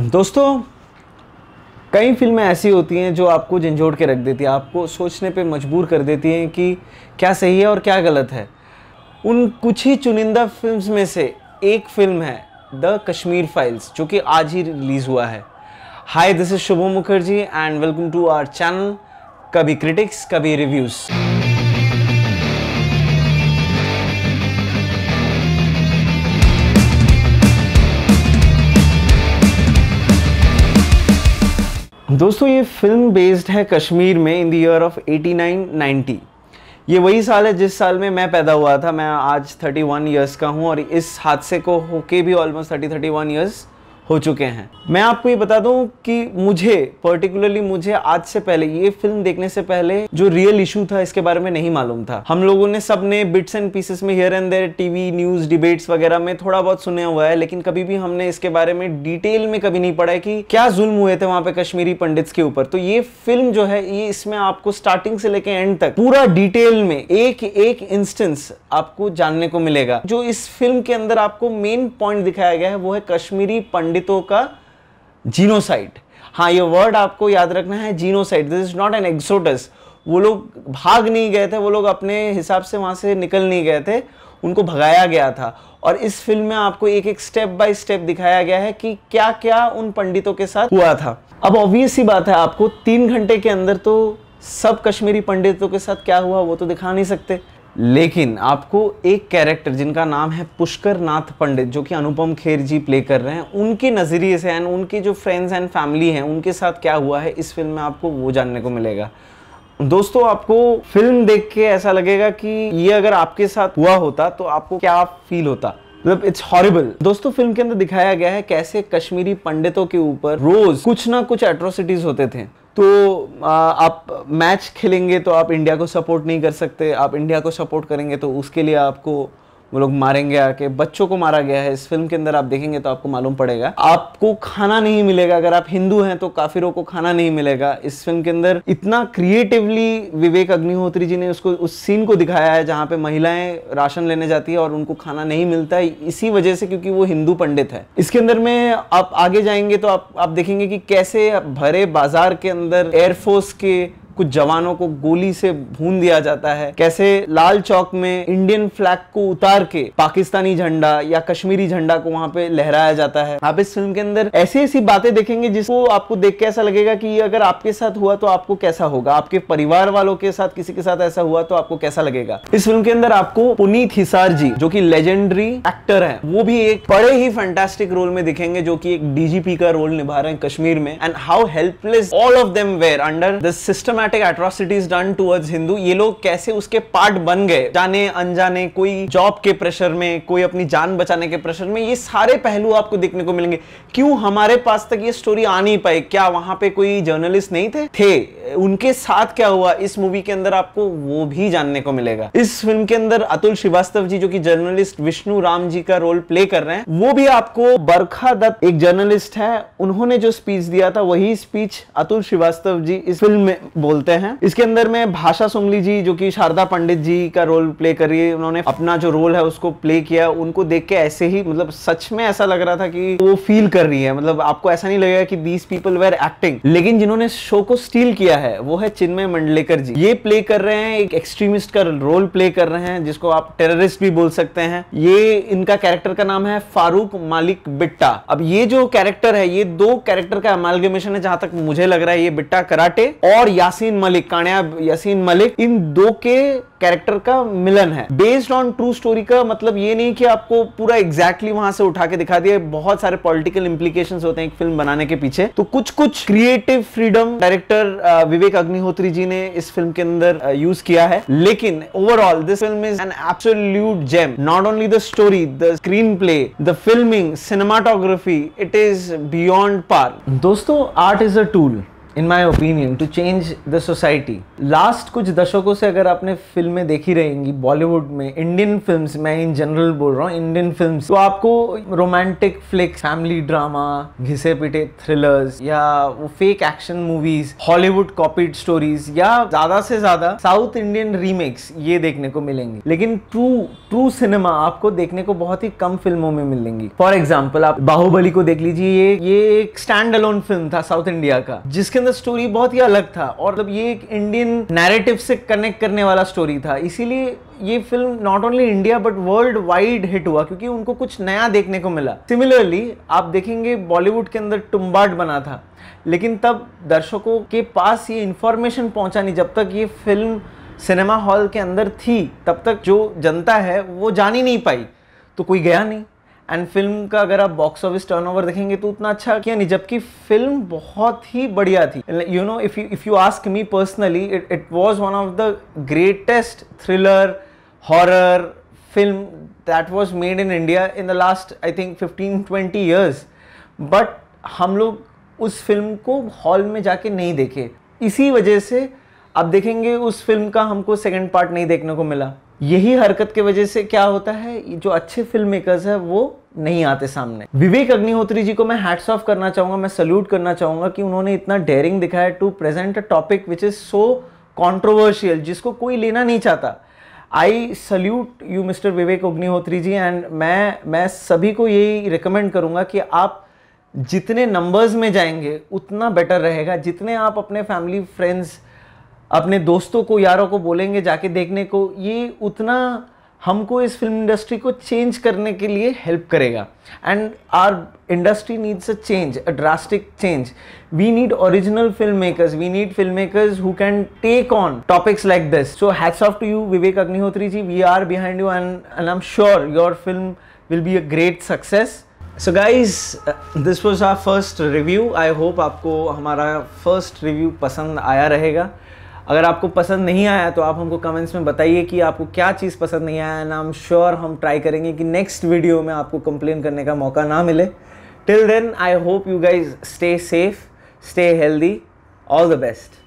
दोस्तों कई फिल्में ऐसी होती हैं जो आपको झंझोड़ के रख देती हैं आपको सोचने पे मजबूर कर देती हैं कि क्या सही है और क्या गलत है उन कुछ ही चुनिंदा फिल्म्स में से एक फिल्म है द कश्मीर फाइल्स जो कि आज ही रिलीज़ हुआ है hi this is Shubham Mukherjee and welcome to our channel कभी क्रिटिक्स कभी रिव्यूज़ दोस्तों ये फिल्म बेस्ड है कश्मीर में इन द ईयर ऑफ 8990 ये वही साल है जिस साल में मैं पैदा हुआ था मैं आज 31 इयर्स का हूँ और इस हादसे को होके भी ऑलमोस्ट 30 31 इयर्स हो चुके हैं मैं आपको ये बता दूं कि मुझे पर्टिकुलरली मुझे आज से पहले ये फिल्म देखने से पहले जो रियल इशू था इसके बारे में नहीं मालूम था हम लोगों ने सब ने बिट्स एंड पीसेस में here and there TV news debates वगैरह में थोड़ा बहुत सुने हुआ है लेकिन कभी भी हमने इसके बारे में डिटेल में कभी नहीं पढ़ा कि क्या जुल्म हुए थे वहां पे कश्मीरी पंडित के ऊपर तो ये फिल्म जो है ये इसमें आपको स्टार्टिंग से लेके एंड तक पूरा डिटेल में एक एक इंस्टेंस आपको जानने को मिलेगा जो इस फिल्म के अंदर आपको मेन पॉइंट दिखाया गया है वो है कश्मीरी पंडित पंडितों का जीनोसाइड हाँ ये वर्ड आपको याद रखना है genocide this is not an exodus वो लोग भाग नहीं गए थे वो लोग अपने हिसाब से वहां से निकल नहीं गए थे उनको भगाया गया था और इस फिल्म में आपको एक एक स्टेप बाय स्टेप दिखाया गया है कि क्या क्या उन पंडितों के साथ हुआ था अब ऑब्वियस ही बात है आपको तीन घंटे के अंदर तो सब कश्मीरी पंडितों के साथ क्या हुआ वो तो दिखा नहीं सकते लेकिन आपको एक कैरेक्टर जिनका नाम है पुष्कर नाथ पंडित जो कि अनुपम खेर जी प्ले कर रहे हैं उनके नज़रिए से एंड उनके जो फ्रेंड्स एंड फैमिली हैं उनके साथ क्या हुआ है इस फिल्म में आपको वो जानने को मिलेगा दोस्तों आपको फिल्म देख के ऐसा लगेगा कि ये अगर आपके साथ हुआ होता तो आपको क्या फील होता मतलब इट्स हॉरिबल दोस्तों फिल्म के अंदर दिखाया गया है कैसे कश्मीरी पंडितों के ऊपर रोज कुछ ना कुछ एट्रोसिटीज होते थे तो आप मैच खेलेंगे तो आप इंडिया को सपोर्ट नहीं कर सकते आप इंडिया को सपोर्ट करेंगे तो उसके लिए आपको वो लोग मारेंगे आके बच्चों को मारा गया है इस फिल्म के अंदर आप देखेंगे तो आपको मालूम पड़ेगा आपको खाना नहीं मिलेगा अगर आप हिंदू हैं तो काफिरों को खाना नहीं मिलेगा इस फिल्म के अंदर इतना क्रिएटिवली विवेक अग्निहोत्री जी ने उसको उस सीन को दिखाया है जहाँ पे महिलाएं राशन लेने जाती है और उनको खाना नहीं मिलता है इसी वजह से क्योंकि वो हिंदू पंडित है इसके अंदर में आप आगे जाएंगे तो आप आप देखेंगे कि कैसे भरे बाजार के अंदर एयरफोर्स के कुछ जवानों को गोली से भून दिया जाता है कैसे लाल चौक में इंडियन फ्लैग को उतार के पाकिस्तानी झंडा या कश्मीरी झंडा को वहां पे लहराया जाता है आप इस फिल्म के अंदर ऐसी ऐसी बातें देखेंगे जिसको आपको देख के ऐसा लगेगा कि अगर आपके साथ हुआ तो आपको कैसा होगा आपके परिवार वालों के साथ किसी के साथ ऐसा हुआ तो आपको कैसा लगेगा इस फिल्म के अंदर आपको पुनीत हिसार जी जो की लेजेंडरी एक्टर है वो भी एक बड़े ही फैंटास्टिक रोल में दिखेंगे जो की एक डीजीपी का रोल निभा रहे हैं कश्मीर में and how helpless all of them were under this system systematic atrocities done towards Hindu ये लोग कैसे उसके पार्ट बन गए जाने अनजाने कोई जॉब के प्रेशर में कोई अपनी जान बचाने के प्रेशर में ये सारे पहलू आपको देखने को मिलेंगे क्यों हमारे पास तक ये स्टोरी आ नहीं पाई क्या वहां पे कोई जर्नलिस्ट नहीं थे थे उनके साथ क्या हुआ इस मूवी के अंदर आपको वो भी जानने को मिलेगा इस फिल्म के अंदर अतुल श्रीवास्तव जी जो कि जर्नलिस्ट विष्णु राम जी का रोल प्ले कर रहे हैं वो भी आपको बरखा दत्त एक जर्नलिस्ट है उन्होंने जो स्पीच दिया था वही स्पीच अतुल श्रीवास्तव जी इस फिल्म में बोल चलते हैं इसके अंदर में भाषा सुमली जी जो कि शारदा पंडित जी का रोल प्ले करिए उन्होंने अपना जो रोल है उसको प्ले किया उनको देख के ऐसे ही मतलब सच में ऐसा लग रहा था कि वो फील कर रही है मतलब आपको ऐसा नहीं लगेगा कि दीज पीपल वेर एक्टिंग लेकिन जिन्होंने शो को स्टील किया है वो है चिन्मय मंडलेकर जी ये प्ले कर रहे हैं एक एक्सट्रीमिस्ट का रोल प्ले कर रहे हैं जिसको आप टेररिस्ट भी बोल सकते हैं ये इनका कैरेक्टर का नाम है फारूक मालिक बिट्टा अब ये जो कैरेक्टर है ये दो कैरेक्टर का अमालगमेशन है जहां तक मुझे लग रहा है ये बिट्टा कराटे और यासीन यसीन मलिक कान्या यसीन मलिक इन दो के कैरेक्टर का मिलन है बेस्ड ऑन ट्रू स्टोरी का मतलब ये नहीं कि आपको पूरा एग्जैक्टली exactly वहां से उठा के दिखा दिया बहुत सारे पॉलिटिकल इम्प्लीकेशंस होते हैं एक फिल्म बनाने के पीछे तो कुछ कुछ creative freedom director Vivek Agnihotri ji ने इस फिल्म के अंदर यूज किया है लेकिन overall this film is an absolute gem not only the story the screenplay the filming cinematography it is beyond par दोस्तों art is a tool in my opinion to change the society last कुछ दशकों से अगर आपने फिल्में देखी रहेंगी बॉलीवुड में इंडियन फिल्म्स मैं इन जनरल बोल रहा हूँ इंडियन फिल्म्स तो आपको रोमांटिक फ्लिक्स फैमिली ड्रामा घिसे पिटे थ्रिलर्स या वो fake action movies Hollywood copied stories या ज्यादा से ज्यादा साउथ इंडियन रीमेक्स ये देखने को मिलेंगे लेकिन ट्रू ट्रू सिनेमा आपको देखने को बहुत ही कम फिल्मों में मिलेंगी फॉर एग्जाम्पल आप बाहुबली को देख लीजिए ये ये एक स्टैंड अलोन फिल्म था साउथ इंडिया का जिसके इसके अंदर स्टोरी बहुत ही अलग था और मतलब ये एक इंडियन नैरेटिव से कनेक्ट करने वाला स्टोरी था इसीलिए ये film not only India but worldwide hit हुआ क्योंकि उनको कुछ नया देखने को मिला सिमिलरली आप देखेंगे बॉलीवुड के अंदर टुम्बाट बना था लेकिन तब दर्शकों के पास ये इन्फॉर्मेशन पहुंचा नहीं जब तक ये फिल्म सिनेमा हॉल के अंदर थी तब तक जो जनता है वो जान ही नहीं पाई तो कोई गया नहीं एंड फिल्म का अगर आप बॉक्स ऑफिस टर्नओवर देखेंगे तो उतना अच्छा किया नहीं जबकि फिल्म बहुत ही बढ़िया थी you know if you if you ask me personally it was was one of the greatest thriller horror film that was made in India in the last I think 15 20 years but हम लोग उस film को hall में जाके नहीं देखे इसी वजह से आप देखेंगे उस फिल्म का हमको सेकेंड पार्ट नहीं देखने को मिला यही हरकत के वजह से क्या होता है जो अच्छे फिल्म मेकर्स है वो नहीं आते सामने विवेक अग्निहोत्री जी को मैं हैट्स ऑफ करना चाहूँगा मैं सल्यूट करना चाहूँगा कि उन्होंने इतना डेयरिंग दिखाया to present a topic which is so controversial जिसको कोई लेना नहीं चाहता I salute you mister Vivek Agnihotri ji and मैं मैं सभी को यही रिकमेंड करूँगा कि आप जितने नंबर्स में जाएंगे उतना बेटर रहेगा जितने आप अपने फैमिली फ्रेंड्स अपने दोस्तों को यारों को बोलेंगे जाके देखने को ये उतना हमको इस फिल्म इंडस्ट्री को चेंज करने के लिए हेल्प करेगा and our industry needs a change a drastic change we need original film makers we need film makers who can take on topics like this so hats off to you Vivek Agnihotri ji we are behind you and I am sure your film will be a great success so guys this was our first review I hope आपको हमारा first review पसंद आया रहेगा अगर आपको पसंद नहीं आया तो आप हमको कमेंट्स में बताइए कि आपको क्या चीज़ पसंद नहीं आया एंड आई एम श्योर हम ट्राई करेंगे कि नेक्स्ट वीडियो में आपको कंप्लेन करने का मौका ना मिले till then I hope you guys stay safe stay healthy all the best